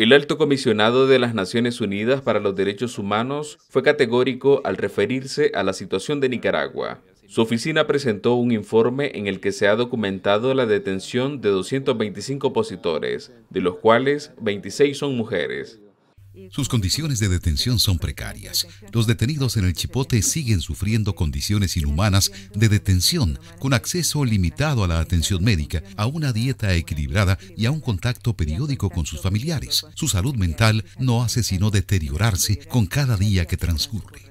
El alto comisionado de las Naciones Unidas para los Derechos Humanos fue categórico al referirse a la situación de Nicaragua. Su oficina presentó un informe en el que se ha documentado la detención de 225 opositores, de los cuales 26 son mujeres. Sus condiciones de detención son precarias. Los detenidos en el Chipote siguen sufriendo condiciones inhumanas de detención, con acceso limitado a la atención médica, a una dieta equilibrada y a un contacto periódico con sus familiares. Su salud mental no hace sino deteriorarse con cada día que transcurre.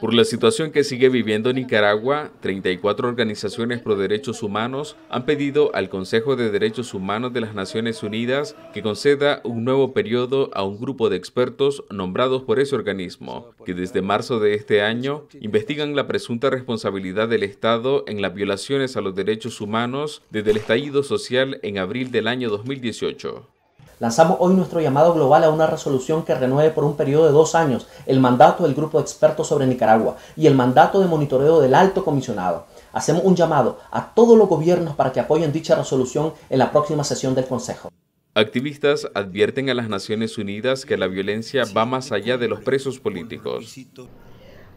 Por la situación que sigue viviendo Nicaragua, 34 organizaciones pro derechos humanos han pedido al Consejo de Derechos Humanos de las Naciones Unidas que conceda un nuevo periodo a un grupo de expertos nombrados por ese organismo, que desde marzo de este año investigan la presunta responsabilidad del Estado en las violaciones a los derechos humanos desde el estallido social en abril del año 2018. Lanzamos hoy nuestro llamado global a una resolución que renueve por un periodo de dos años el mandato del Grupo de Expertos sobre Nicaragua y el mandato de monitoreo del Alto Comisionado. Hacemos un llamado a todos los gobiernos para que apoyen dicha resolución en la próxima sesión del Consejo. Activistas advierten a las Naciones Unidas que la violencia va más allá de los presos políticos.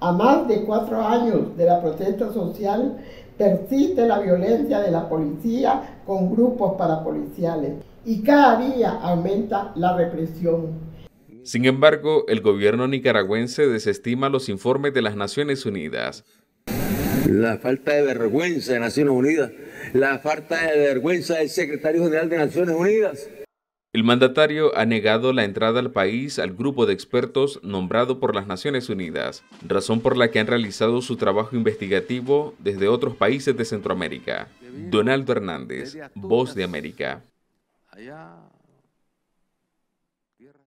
A más de cuatro años de la protesta social, persiste la violencia de la policía con grupos parapoliciales y cada día aumenta la represión. Sin embargo, el gobierno nicaragüense desestima los informes de las Naciones Unidas. La falta de vergüenza de Naciones Unidas, la falta de vergüenza del secretario general de Naciones Unidas, el mandatario ha negado la entrada al país al grupo de expertos nombrado por las Naciones Unidas, razón por la que han realizado su trabajo investigativo desde otros países de Centroamérica. Donaldo Hernández, Voz de América.